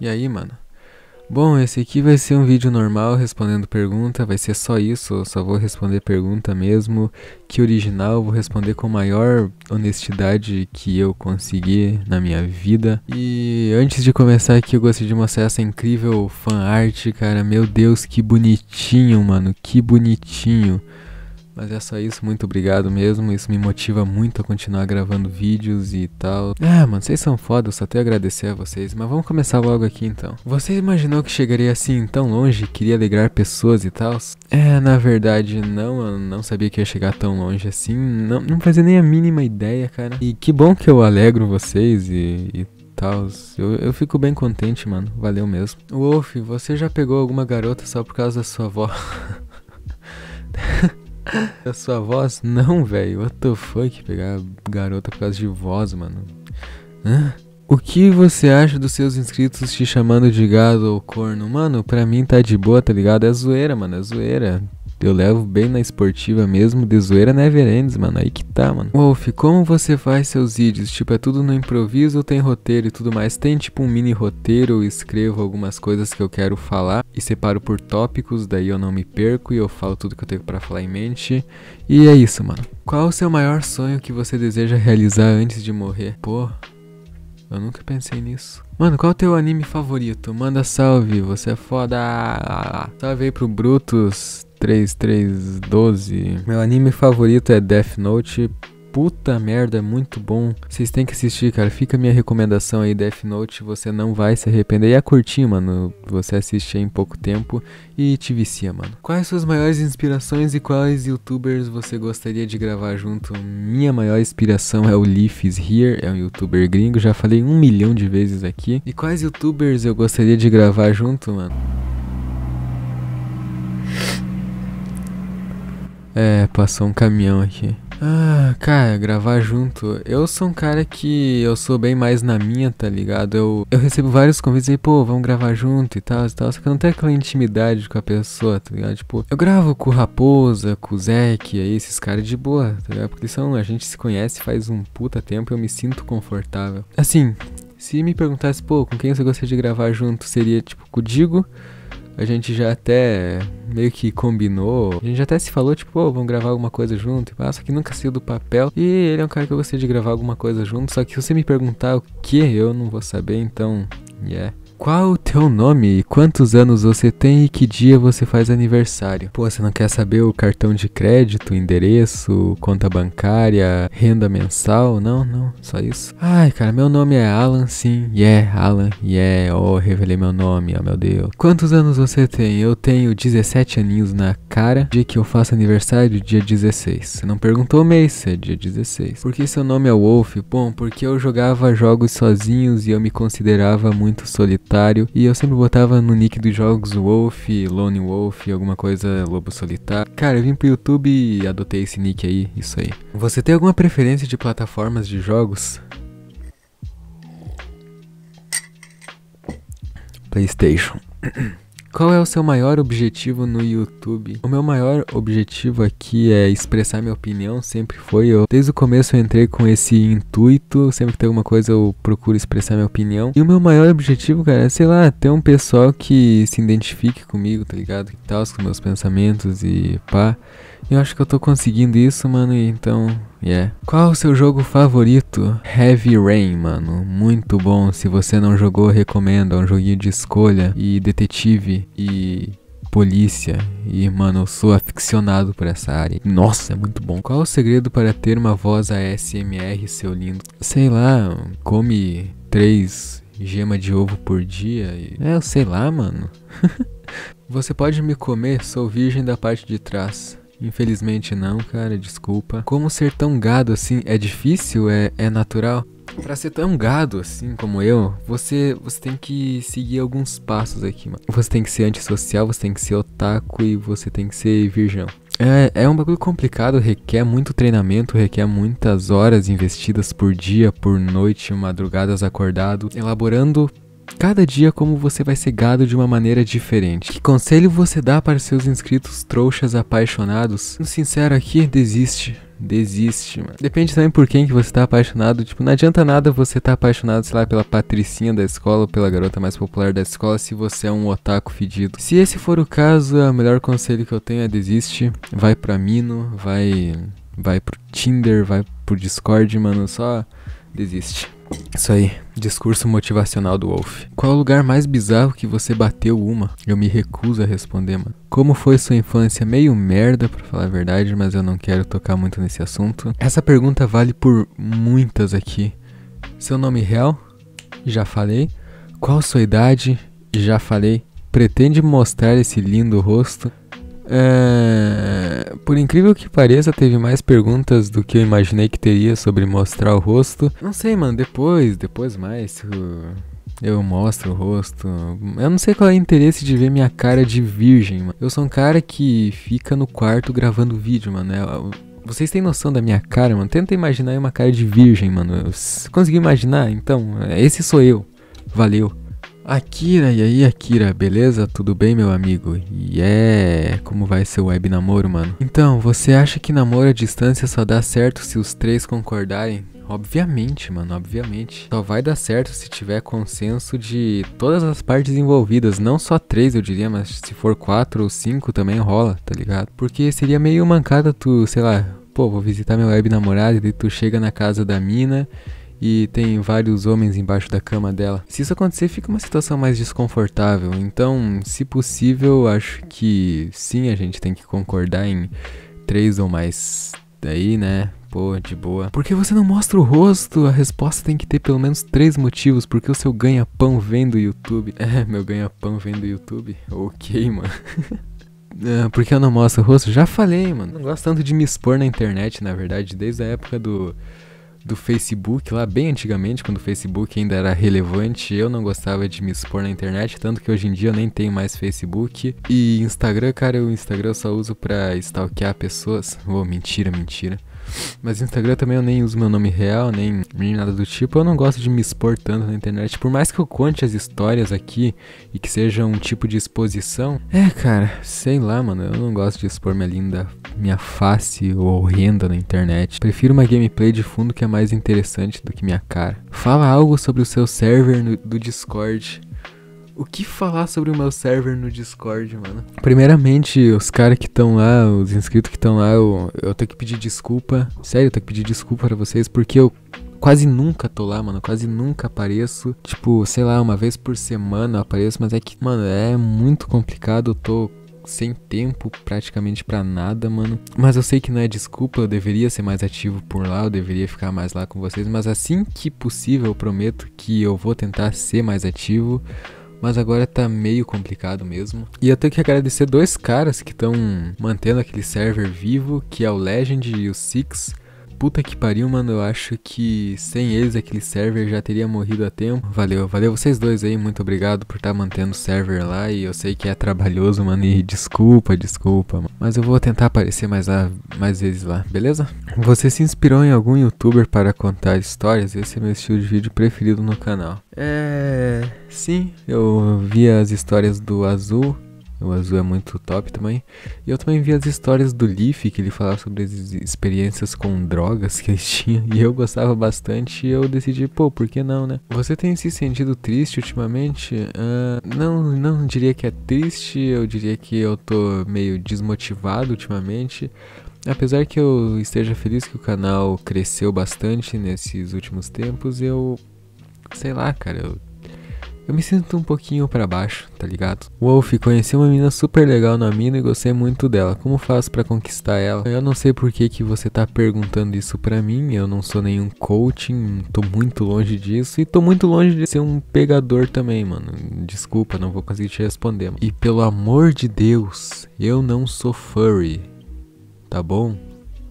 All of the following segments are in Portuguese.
e aí, mano? Bom, esse aqui vai ser um vídeo normal respondendo pergunta, vai ser só isso, eu só vou responder pergunta mesmo. Que original, vou responder com a maior honestidade que eu consegui na minha vida. E antes de começar aqui, eu gostei de mostrar essa incrível fan art, cara. Meu Deus, que bonitinho, mano, que bonitinho. Mas é só isso, muito obrigado mesmo. Isso me motiva muito a continuar gravando vídeos e tal. Ah, mano, vocês são foda, eu só tenho a agradecer a vocês. Mas vamos começar logo aqui então. Você imaginou que chegaria assim tão longe? Queria alegrar pessoas e tal? É, na verdade, não. Eu não sabia que ia chegar tão longe assim. Não, não fazia nem a mínima ideia, cara. E que bom que eu alegro vocês e, e eu, eu, fico bem contente, mano. Valeu mesmo. Wolf, você já pegou alguma garota só por causa da sua avó? A sua voz? Não, velho. What the fuck? Pegar garota por causa de voz, mano. Hã? O que você acha dos seus inscritos te chamando de gado ou corno? Mano, pra mim tá de boa, tá ligado? É zoeira, mano, é zoeira. Eu levo bem na esportiva mesmo, de zoeira never né, ends, mano. Aí que tá, mano. Wolf, como você faz seus vídeos? Tipo, é tudo no improviso ou tem roteiro e tudo mais? Tem tipo um mini roteiro, eu escrevo algumas coisas que eu quero falar e separo por tópicos, daí eu não me perco e eu falo tudo que eu tenho para falar em mente. E é isso, mano. Qual o seu maior sonho que você deseja realizar antes de morrer? Pô, eu nunca pensei nisso. Mano, qual é o teu anime favorito? Manda salve, você é foda. Salve aí pro Brutus. 3312. Meu anime favorito é Death Note. Puta merda, é muito bom. Vocês têm que assistir, cara. Fica a minha recomendação aí, Death Note. Você não vai se arrepender. E é curtinho, mano. Você assiste em pouco tempo e te vicia, mano. Quais suas maiores inspirações e quais youtubers você gostaria de gravar junto? Minha maior inspiração é o Leaf is Here, é um youtuber gringo. Já falei um milhão de vezes aqui. E quais youtubers eu gostaria de gravar junto, mano? É, passou um caminhão aqui. Ah, cara, gravar junto. Eu sou um cara que eu sou bem mais na minha, tá ligado? Eu, eu recebo vários convites aí, pô, vamos gravar junto e tal e tal. Só que eu não tenho aquela intimidade com a pessoa, tá ligado? Tipo, eu gravo com o Raposa, com o Zeke, aí esses caras de boa, tá ligado? Porque são, a gente se conhece faz um puta tempo e eu me sinto confortável. Assim, se me perguntasse, pô, com quem você gostaria de gravar junto, seria tipo com o Digo a gente já até meio que combinou. A gente já até se falou, tipo, oh, vamos gravar alguma coisa junto. e passa que nunca saiu do papel. E ele é um cara que eu gostaria de gravar alguma coisa junto. Só que se você me perguntar o que, eu não vou saber, então. Yeah. Qual o teu nome? e Quantos anos você tem e que dia você faz aniversário? Pô, você não quer saber o cartão de crédito, endereço, conta bancária, renda mensal? Não, não, só isso. Ai, cara, meu nome é Alan, sim. Yeah, Alan, yeah. Oh, revelei meu nome, oh meu Deus. Quantos anos você tem? Eu tenho 17 aninhos na cara. Dia que eu faço aniversário, dia 16. Você não perguntou o mês, é dia 16. Por que seu nome é Wolf? Bom, porque eu jogava jogos sozinhos e eu me considerava muito solitário Solitário. E eu sempre botava no nick dos jogos Wolf, Lone Wolf, alguma coisa Lobo Solitário. Cara, eu vim pro YouTube e adotei esse nick aí, isso aí. Você tem alguma preferência de plataformas de jogos? PlayStation. Qual é o seu maior objetivo no YouTube? O meu maior objetivo aqui é expressar minha opinião, sempre foi. Eu, desde o começo eu entrei com esse intuito, sempre que tem alguma coisa eu procuro expressar minha opinião. E o meu maior objetivo, cara, é, sei lá, ter um pessoal que se identifique comigo, tá ligado? Que tal, com meus pensamentos e pá. Eu acho que eu tô conseguindo isso, mano, então yeah. Qual o seu jogo favorito? Heavy Rain, mano. Muito bom. Se você não jogou, recomendo. É um joguinho de escolha e detetive e polícia. E, mano, eu sou aficionado por essa área. Nossa, é muito bom. Qual o segredo para ter uma voz ASMR, seu lindo? Sei lá, come três gema de ovo por dia. E... É, sei lá, mano. Você pode me comer, sou virgem da parte de trás. Infelizmente não, cara, desculpa. Como ser tão gado assim é difícil? É, é natural? Pra ser tão gado assim como eu, você, você tem que seguir alguns passos aqui, mano. Você tem que ser antissocial, você tem que ser otaku e você tem que ser virgão. É, é um bagulho complicado, requer muito treinamento, requer muitas horas investidas por dia, por noite, madrugadas acordado, elaborando cada dia como você vai ser gado de uma maneira diferente. Que conselho você dá para seus inscritos trouxas apaixonados? No sincero aqui, desiste desiste, mano. Depende também por quem que você tá apaixonado. Tipo, não adianta nada você tá apaixonado, sei lá, pela patricinha da escola ou pela garota mais popular da escola se você é um otaku fedido. Se esse for o caso, o melhor conselho que eu tenho é desiste. Vai pra Mino, vai, vai pro Tinder, vai pro Discord, mano. Só desiste. Isso aí, discurso motivacional do Wolf. Qual é o lugar mais bizarro que você bateu uma? Eu me recuso a responder, mano. Como foi sua infância? Meio merda, pra falar a verdade, mas eu não quero tocar muito nesse assunto. Essa pergunta vale por muitas aqui. Seu nome real? Já falei. Qual sua idade? Já falei. Pretende mostrar esse lindo rosto? É... Por incrível que pareça, teve mais perguntas do que eu imaginei que teria sobre mostrar o rosto. Não sei, mano, depois, depois mais. Eu mostro o rosto. Eu não sei qual é o interesse de ver minha cara de virgem, mano. Eu sou um cara que fica no quarto gravando vídeo, mano. É, vocês têm noção da minha cara, mano? Tenta imaginar uma cara de virgem, mano. consegui imaginar? Então, é, esse sou eu. Valeu. Akira, e aí Akira, beleza? Tudo bem, meu amigo? E yeah. é como vai seu web namoro, mano? Então, você acha que namoro à distância só dá certo se os três concordarem? Obviamente, mano, obviamente. Só vai dar certo se tiver consenso de todas as partes envolvidas, não só três, eu diria, mas se for quatro ou cinco também rola, tá ligado? Porque seria meio mancada tu, sei lá, pô, vou visitar meu web namorado e tu chega na casa da mina e tem vários homens embaixo da cama dela. Se isso acontecer, fica uma situação mais desconfortável. Então, se possível, acho que sim, a gente tem que concordar em três ou mais daí, né? Pô, de boa. Por que você não mostra o rosto? A resposta tem que ter pelo menos três motivos. Porque o seu ganha-pão vem do YouTube. É, meu ganha-pão vem do YouTube. Ok, mano. Ah, Porque eu não mostro o rosto? Já falei, mano. Não gosto tanto de me expor na internet, na verdade, desde a época do do Facebook lá, bem antigamente, quando o Facebook ainda era relevante, eu não gostava de me expor na internet, tanto que hoje em dia eu nem tenho mais Facebook. E Instagram, cara, o Instagram eu só uso pra stalkear pessoas. Vou, oh, mentira, mentira. Mas Instagram também eu nem uso meu nome real, nem, nem nada do tipo. Eu não gosto de me expor tanto na internet. Por mais que eu conte as histórias aqui e que seja um tipo de exposição. É, cara, sei lá, mano. Eu não gosto de expor minha linda, minha face horrenda na internet. Prefiro uma gameplay de fundo que é mais interessante do que minha cara. Fala algo sobre o seu server no, do Discord. O que falar sobre o meu server no Discord, mano? Primeiramente, os caras que estão lá, os inscritos que estão lá, eu, eu tenho que pedir desculpa. Sério, eu tenho que pedir desculpa para vocês, porque eu quase nunca tô lá, mano. Quase nunca apareço. Tipo, sei lá, uma vez por semana eu apareço, mas é que, mano, é muito complicado. Eu tô sem tempo praticamente para nada, mano. Mas eu sei que não é desculpa, eu deveria ser mais ativo por lá, eu deveria ficar mais lá com vocês, mas assim que possível, eu prometo que eu vou tentar ser mais ativo mas agora tá meio complicado mesmo. E eu tenho que agradecer dois caras que estão mantendo aquele server vivo, que é o Legend e o Six, Puta que pariu, mano. Eu acho que sem eles aquele server já teria morrido há tempo. Valeu, valeu vocês dois aí. Muito obrigado por estar tá mantendo o server lá. E eu sei que é trabalhoso, mano. E desculpa, desculpa. Mano. Mas eu vou tentar aparecer mais lá, mais vezes lá, beleza? Você se inspirou em algum youtuber para contar histórias? Esse é meu estilo de vídeo preferido no canal. É. Sim, eu vi as histórias do Azul. O azul é muito top também. E eu também vi as histórias do Leaf, que ele falava sobre as experiências com drogas que ele tinha. E eu gostava bastante. E eu decidi, pô, por que não, né? Você tem se sentido triste ultimamente? Uh, não, não diria que é triste. Eu diria que eu tô meio desmotivado ultimamente. Apesar que eu esteja feliz que o canal cresceu bastante nesses últimos tempos, eu. Sei lá, cara, eu eu me sinto um pouquinho para baixo, tá ligado? Wolf, conheci uma menina super legal na mina e gostei muito dela. Como faço para conquistar ela? Eu não sei por que, que você tá perguntando isso para mim. Eu não sou nenhum coaching, tô muito longe disso. E tô muito longe de ser um pegador também, mano. Desculpa, não vou conseguir te responder. Mano. E pelo amor de Deus, eu não sou furry. Tá bom?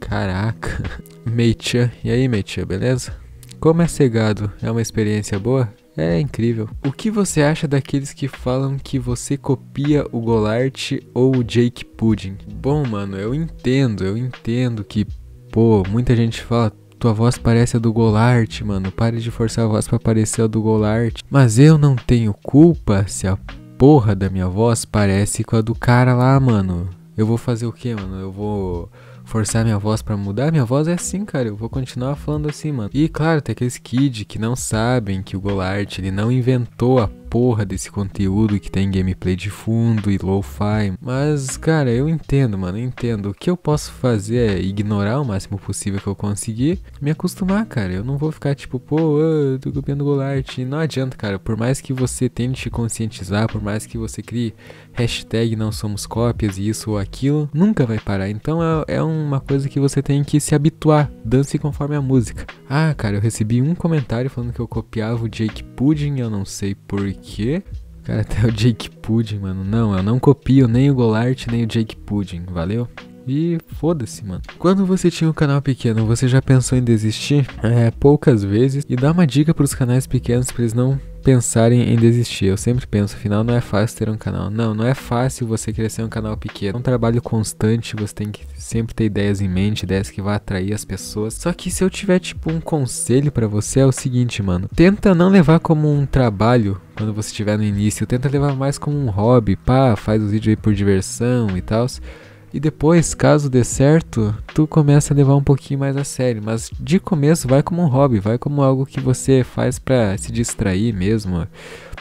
Caraca. Meitia, e aí, Meitia, beleza? Como é cegado? É uma experiência boa? É incrível. O que você acha daqueles que falam que você copia o Golart ou o Jake Pudding? Bom, mano, eu entendo, eu entendo que, pô, muita gente fala, tua voz parece a do Golart, mano, pare de forçar a voz pra parecer a do Golart. Mas eu não tenho culpa se a porra da minha voz parece com a do cara lá, mano. Eu vou fazer o quê, mano? Eu vou forçar minha voz para mudar. Minha voz é assim, cara. Eu vou continuar falando assim, mano. E claro, tem aqueles kids que não sabem que o Golart ele não inventou a porra desse conteúdo que tem gameplay de fundo e lo-fi. Mas, cara, eu entendo, mano, eu entendo. O que eu posso fazer é ignorar o máximo possível que eu conseguir, me acostumar, cara. Eu não vou ficar tipo, pô, eu tô copiando Golart. Não adianta, cara. Por mais que você tente conscientizar, por mais que você crie hashtag não somos cópias e isso ou aquilo, nunca vai parar. Então é, é um uma coisa que você tem que se habituar, dance conforme a música. Ah, cara, eu recebi um comentário falando que eu copiava o Jake Pudding, eu não sei porquê. Cara, até o Jake Pudding, mano. Não, eu não copio nem o Golart, nem o Jake Pudding, valeu? E foda-se, mano. Quando você tinha um canal pequeno, você já pensou em desistir? É, poucas vezes. E dá uma dica para os canais pequenos para eles não pensarem em desistir. Eu sempre penso, afinal não é fácil ter um canal. Não, não é fácil você crescer um canal pequeno. É um trabalho constante, você tem que sempre ter ideias em mente, ideias que vão atrair as pessoas. Só que se eu tiver tipo um conselho para você é o seguinte, mano, tenta não levar como um trabalho quando você estiver no início, tenta levar mais como um hobby, pá, faz os vídeos aí por diversão e tal. E depois, caso dê certo, tu começa a levar um pouquinho mais a sério. Mas de começo, vai como um hobby, vai como algo que você faz para se distrair mesmo.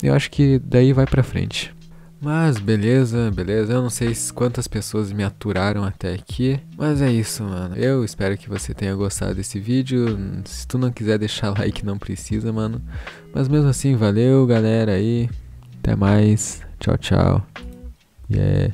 Eu acho que daí vai pra frente. Mas beleza, beleza. Eu não sei quantas pessoas me aturaram até aqui. Mas é isso, mano. Eu espero que você tenha gostado desse vídeo. Se tu não quiser deixar like, não precisa, mano. Mas mesmo assim, valeu, galera aí. Até mais. Tchau, tchau. Yeah.